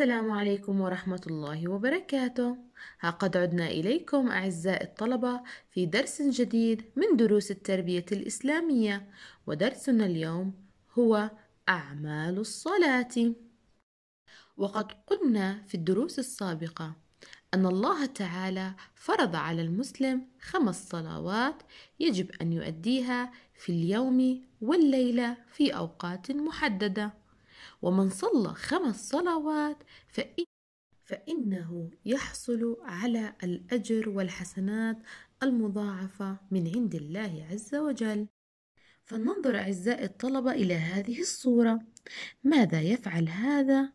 السلام عليكم ورحمة الله وبركاته ها قد عدنا إليكم أعزائي الطلبة في درس جديد من دروس التربية الإسلامية ودرسنا اليوم هو أعمال الصلاة وقد قلنا في الدروس السابقة أن الله تعالى فرض على المسلم خمس صلوات يجب أن يؤديها في اليوم والليلة في أوقات محددة ومن صلى خمس صلوات فإن فإنه يحصل على الأجر والحسنات المضاعفة من عند الله عز وجل. فلننظر أعزائي الطلبة إلى هذه الصورة، ماذا يفعل هذا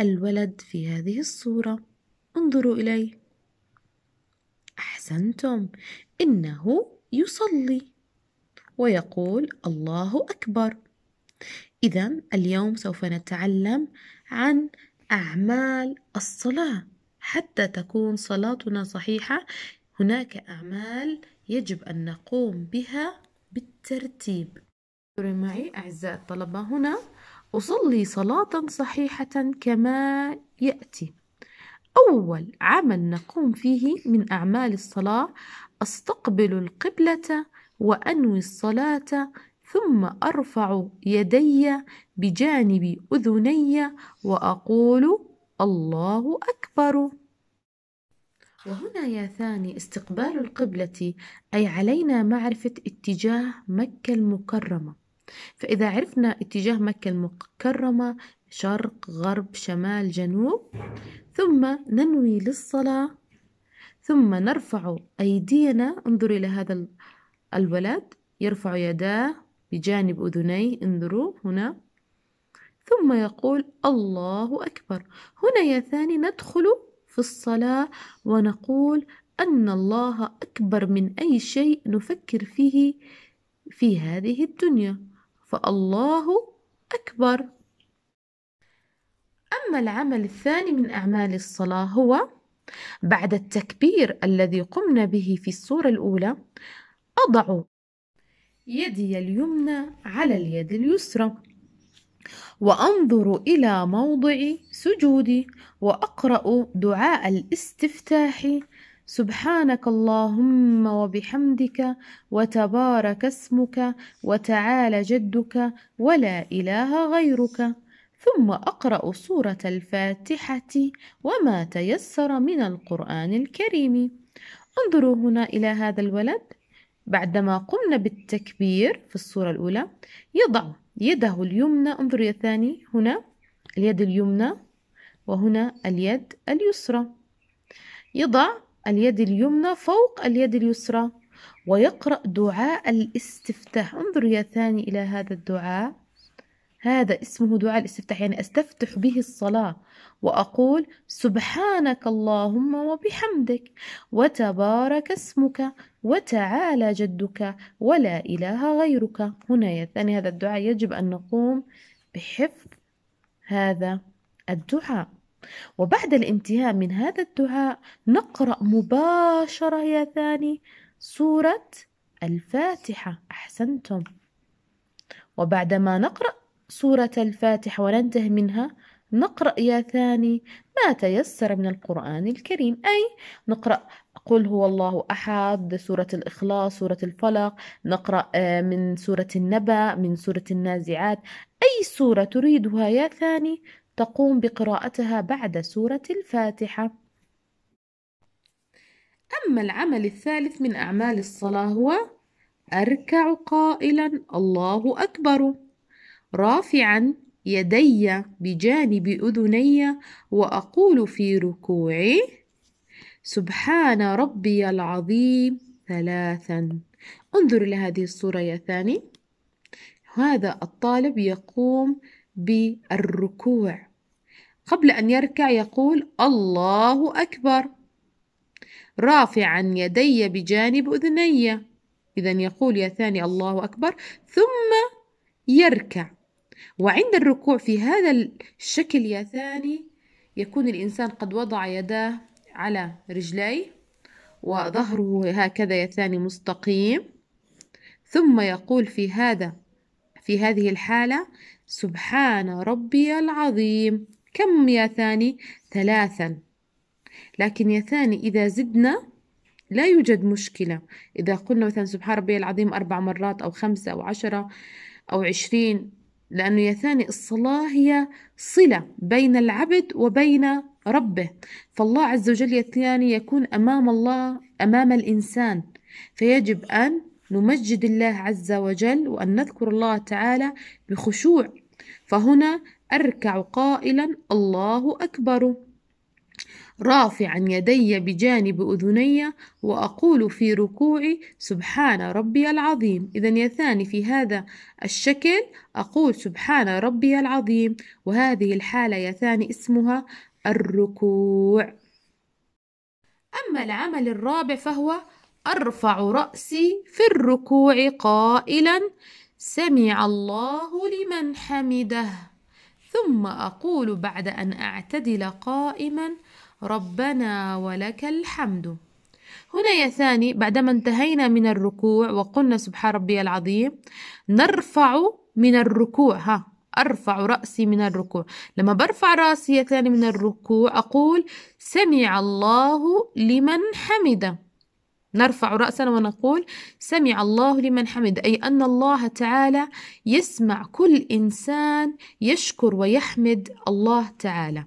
الولد في هذه الصورة؟ انظروا إليه. أحسنتم، إنه يصلي ويقول الله أكبر. إذا اليوم سوف نتعلم عن أعمال الصلاة حتى تكون صلاتنا صحيحة هناك أعمال يجب أن نقوم بها بالترتيب معي أعزائي الطلبة هنا أصلي صلاة صحيحة كما يأتي أول عمل نقوم فيه من أعمال الصلاة أستقبل القبلة وأنوي الصلاة ثم أرفع يدي بجانب أذني وأقول الله أكبر وهنا يا ثاني استقبال القبلة أي علينا معرفة اتجاه مكة المكرمة فإذا عرفنا اتجاه مكة المكرمة شرق غرب شمال جنوب ثم ننوي للصلاة ثم نرفع أيدينا انظر إلى هذا الولد يرفع يداه بجانب أذنيه انظروا هنا ثم يقول الله أكبر هنا يا ثاني ندخل في الصلاة ونقول أن الله أكبر من أي شيء نفكر فيه في هذه الدنيا فالله أكبر أما العمل الثاني من أعمال الصلاة هو بعد التكبير الذي قمنا به في الصورة الأولى أضع يدي اليمنى على اليد اليسرى وانظر الى موضع سجودي واقرا دعاء الاستفتاح سبحانك اللهم وبحمدك وتبارك اسمك وتعالى جدك ولا اله غيرك ثم اقرا سوره الفاتحه وما تيسر من القران الكريم انظروا هنا الى هذا الولد بعدما قمنا بالتكبير في الصورة الأولى يضع يده اليمنى انظر يا ثاني هنا اليد اليمنى وهنا اليد اليسرى يضع اليد اليمنى فوق اليد اليسرى ويقرأ دعاء الاستفتاح انظر يا ثاني إلى هذا الدعاء هذا اسمه دعاء الاستفتاح يعني أستفتح به الصلاة وأقول سبحانك اللهم وبحمدك وتبارك اسمك وتعالى جدك ولا إله غيرك هنا يا ثاني هذا الدعاء يجب أن نقوم بحفظ هذا الدعاء وبعد الانتهاء من هذا الدعاء نقرأ مباشرة يا ثاني سورة الفاتحة أحسنتم وبعدما نقرأ سورة الفاتح وننتهي منها نقرأ يا ثاني ما تيسر من القرآن الكريم أي نقرأ قل هو الله أحد سورة الإخلاص سورة الفلق نقرأ آه، من سورة النبأ من سورة النازعات أي سورة تريدها يا ثاني تقوم بقراءتها بعد سورة الفاتحة أما العمل الثالث من أعمال الصلاة هو أركع قائلا الله أكبر رافعا يدي بجانب أذني وأقول في ركوعي سبحان ربي العظيم ثلاثا انظر إلى هذه الصورة يا ثاني هذا الطالب يقوم بالركوع قبل أن يركع يقول الله أكبر رافعا يدي بجانب أذني إذا يقول يا ثاني الله أكبر ثم يركع وعند الركوع في هذا الشكل يا ثاني يكون الإنسان قد وضع يداه على رجليه وظهره هكذا يا ثاني مستقيم ثم يقول في هذا في هذه الحالة سبحان ربي العظيم كم يا ثاني ثلاثا لكن يا ثاني إذا زدنا لا يوجد مشكلة إذا قلنا مثلا سبحان ربي العظيم أربع مرات أو خمسة أو عشرة أو عشرين لأنه يا ثاني الصلاة هي صلة بين العبد وبين ربه فالله عز وجل يا ثاني يكون أمام الله أمام الإنسان فيجب أن نمجد الله عز وجل وأن نذكر الله تعالى بخشوع فهنا أركع قائلا الله أكبر رافعا يدي بجانب أذني وأقول في ركوعي سبحان ربي العظيم إذا يا ثاني في هذا الشكل أقول سبحان ربي العظيم وهذه الحالة يا ثاني اسمها الركوع أما العمل الرابع فهو أرفع رأسي في الركوع قائلا سمع الله لمن حمده ثم أقول بعد أن أعتدل قائما ربنا ولك الحمد هنا يا ثاني بعدما انتهينا من الركوع وقلنا سبحان ربي العظيم نرفع من الركوع ها أرفع رأسي من الركوع لما برفع رأسي يا ثاني من الركوع أقول سمع الله لمن حمد نرفع رأسنا ونقول سمع الله لمن حمد أي أن الله تعالى يسمع كل إنسان يشكر ويحمد الله تعالى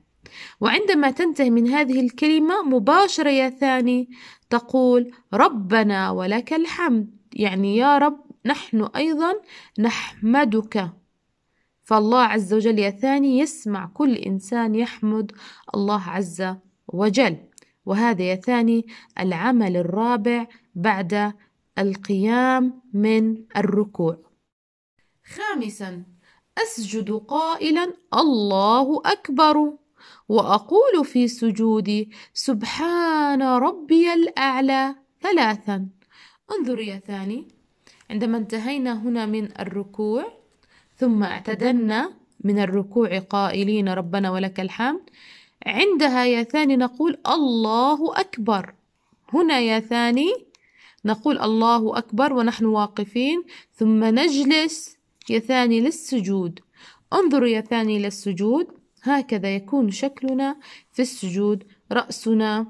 وعندما تنتهي من هذه الكلمة مباشرة يا ثاني تقول ربنا ولك الحمد يعني يا رب نحن أيضا نحمدك فالله عز وجل يا ثاني يسمع كل إنسان يحمد الله عز وجل وهذا يا ثاني العمل الرابع بعد القيام من الركوع خامسا أسجد قائلا الله أكبر وأقول في سجودي سبحان ربي الأعلى ثلاثا انظر يا ثاني عندما انتهينا هنا من الركوع ثم اعتدلنا من الركوع قائلين ربنا ولك الحمد عندها يا ثاني نقول الله أكبر هنا يا ثاني نقول الله أكبر ونحن واقفين ثم نجلس يا ثاني للسجود انظروا يا ثاني للسجود هكذا يكون شكلنا في السجود رأسنا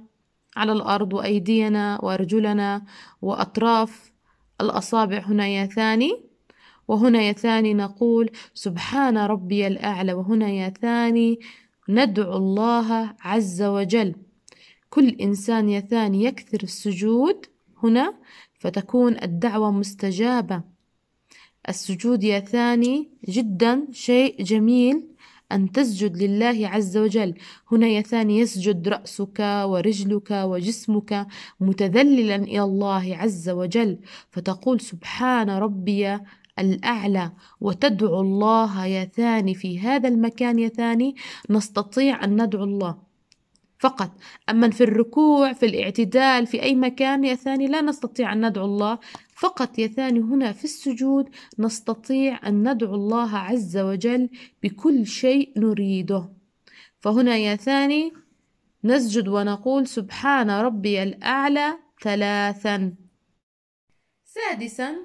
على الأرض وأيدينا وأرجلنا وأطراف الأصابع هنا يا ثاني وهنا يا ثاني نقول سبحان ربي الأعلى وهنا يا ثاني ندعو الله عز وجل كل إنسان يا ثاني يكثر السجود هنا فتكون الدعوة مستجابة السجود يا ثاني جدا شيء جميل أن تسجد لله عز وجل هنا يا ثاني يسجد رأسك ورجلك وجسمك متذللا إلى الله عز وجل فتقول سبحان ربي الأعلى وتدعو الله يا ثاني في هذا المكان يا ثاني نستطيع أن ندعو الله فقط أما في الركوع في الاعتدال في أي مكان يا ثاني لا نستطيع أن ندعو الله فقط يا ثاني هنا في السجود نستطيع أن ندعو الله عز وجل بكل شيء نريده فهنا يا ثاني نسجد ونقول سبحان ربي الأعلى ثلاثا سادسا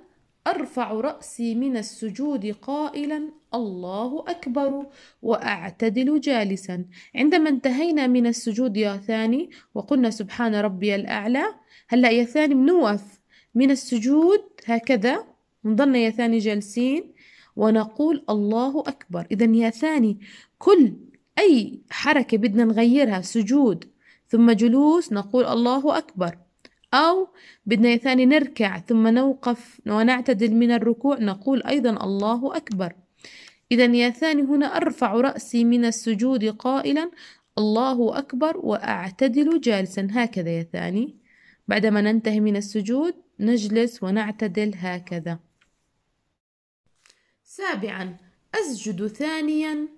أرفع رأسي من السجود قائلا الله أكبر وأعتدل جالسا عندما انتهينا من السجود يا ثاني وقلنا سبحان ربي الأعلى هلأ يا ثاني بنوقف من السجود هكذا نضلنا يا ثاني جالسين ونقول الله أكبر إذا يا ثاني كل أي حركة بدنا نغيرها سجود ثم جلوس نقول الله أكبر أو بدنا يا ثاني نركع ثم نوقف ونعتدل من الركوع نقول أيضا الله أكبر إذا يا ثاني هنا أرفع رأسي من السجود قائلا الله أكبر وأعتدل جالسا هكذا يا ثاني بعدما ننتهي من السجود نجلس ونعتدل هكذا سابعا أسجد ثانيا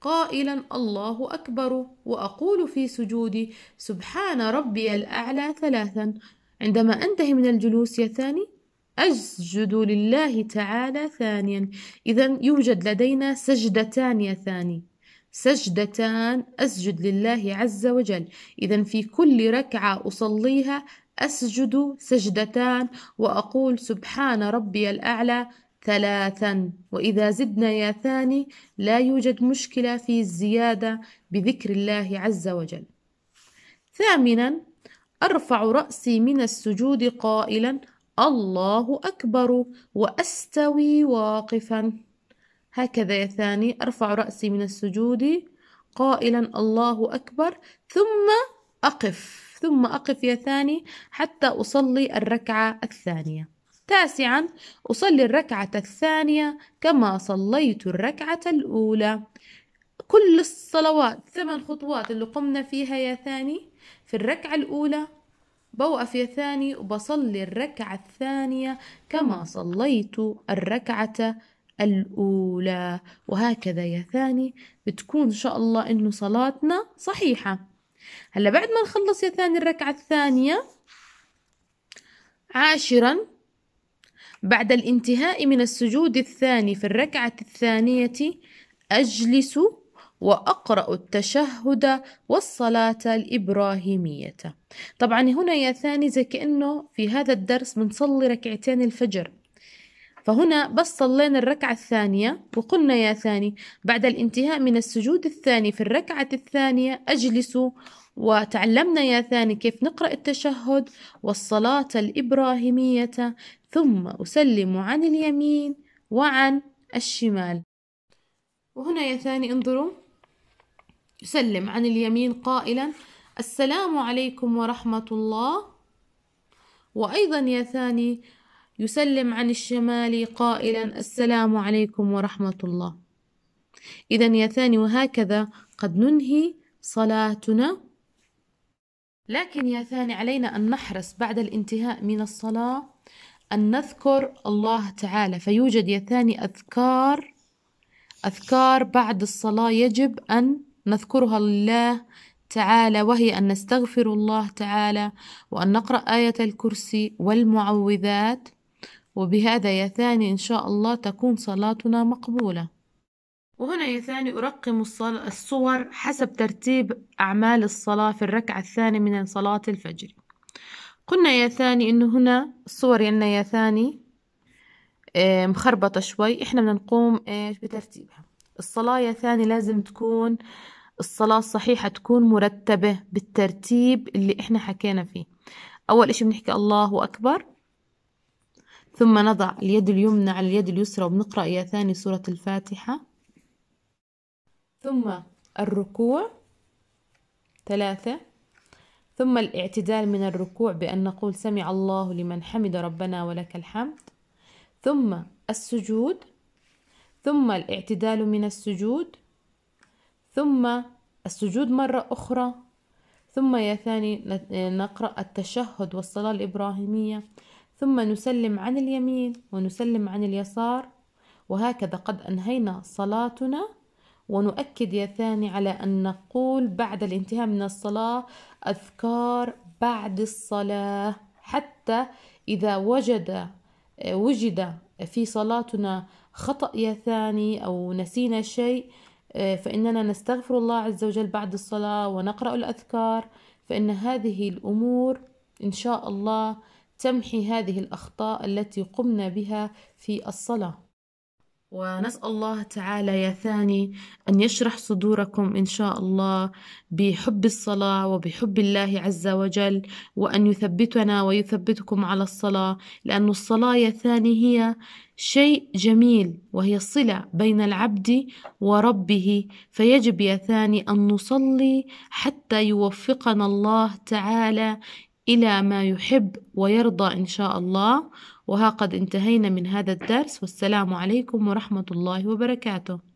قائلا الله أكبر وأقول في سجودي سبحان ربي الأعلى ثلاثا عندما أنتهي من الجلوس يا ثاني أسجد لله تعالى ثانيا إذا يوجد لدينا سجدتان يا ثاني سجدتان أسجد لله عز وجل إذا في كل ركعة أصليها أسجد سجدتان وأقول سبحان ربي الأعلى ثلاثا وإذا زدنا يا ثاني لا يوجد مشكلة في الزيادة بذكر الله عز وجل ثامنا أرفع رأسي من السجود قائلا الله أكبر وأستوي واقفا هكذا يا ثاني أرفع رأسي من السجود قائلا الله أكبر ثم أقف ثم أقف يا ثاني حتى أصلي الركعة الثانية تاسعا أصلي الركعة الثانية كما صليت الركعة الأولى كل الصلوات ثمان خطوات اللي قمنا فيها يا ثاني في الركعة الأولى بوقف يا ثاني وبصلي الركعة الثانية كما صليت الركعة الأولى وهكذا يا ثاني بتكون إن شاء الله إنه صلاتنا صحيحة هلا بعد ما نخلص يا ثاني الركعة الثانية عاشرا بعد الانتهاء من السجود الثاني في الركعة الثانية أجلس وأقرأ التشهد والصلاة الإبراهيمية طبعا هنا يا ثاني زي كأنه في هذا الدرس بنصلي ركعتين الفجر فهنا بس صلينا الركعة الثانية وقلنا يا ثاني بعد الانتهاء من السجود الثاني في الركعة الثانية أجلسوا وتعلمنا يا ثاني كيف نقرأ التشهد والصلاة الإبراهيمية ثم أسلم عن اليمين وعن الشمال وهنا يا ثاني انظروا يسلم عن اليمين قائلا السلام عليكم ورحمة الله وأيضا يا ثاني يسلم عن الشمال قائلا السلام عليكم ورحمة الله إذا يا ثاني وهكذا قد ننهي صلاتنا لكن يا ثاني علينا أن نحرص بعد الانتهاء من الصلاة أن نذكر الله تعالى فيوجد يا ثاني أذكار أذكار بعد الصلاة يجب أن نذكرها لله تعالى وهي أن نستغفر الله تعالى وأن نقرأ آية الكرسي والمعوذات وبهذا يا ثاني إن شاء الله تكون صلاتنا مقبولة وهنا يا ثاني أرقم الصور حسب ترتيب أعمال الصلاة في الركعة الثانية من صلاة الفجر قلنا يا ثاني إنه هنا الصور لنا يا ثاني آه، مخربطة شوي إحنا بنقوم آه، بترتيبها الصلاة يا ثاني لازم تكون الصلاة الصحيحة تكون مرتبة بالترتيب اللي إحنا حكينا فيه أول إشي بنحكي الله أكبر ثم نضع اليد اليمنى على اليد اليسرى وبنقرأ يا ثاني سورة الفاتحة ثم الركوع ثلاثة ثم الاعتدال من الركوع بأن نقول سمع الله لمن حمد ربنا ولك الحمد ثم السجود ثم الاعتدال من السجود ثم السجود مرة أخرى ثم يا ثاني نقرأ التشهد والصلاة الإبراهيمية ثم نسلم عن اليمين ونسلم عن اليسار وهكذا قد أنهينا صلاتنا ونؤكد يا ثاني على أن نقول بعد الانتهاء من الصلاة أذكار بعد الصلاة حتى إذا وجد وجد في صلاتنا خطأ يا ثاني أو نسينا شيء آه، فإننا نستغفر الله عز وجل بعد الصلاة ونقرأ الأذكار فإن هذه الأمور إن شاء الله تمحي هذه الأخطاء التي قمنا بها في الصلاة ونسأل الله تعالى يا ثاني أن يشرح صدوركم إن شاء الله بحب الصلاة وبحب الله عز وجل وأن يثبتنا ويثبتكم على الصلاة لأن الصلاة يا ثاني هي شيء جميل وهي الصلة بين العبد وربه فيجب يا ثاني أن نصلي حتى يوفقنا الله تعالى إلى ما يحب ويرضى إن شاء الله وها قد انتهينا من هذا الدرس والسلام عليكم ورحمة الله وبركاته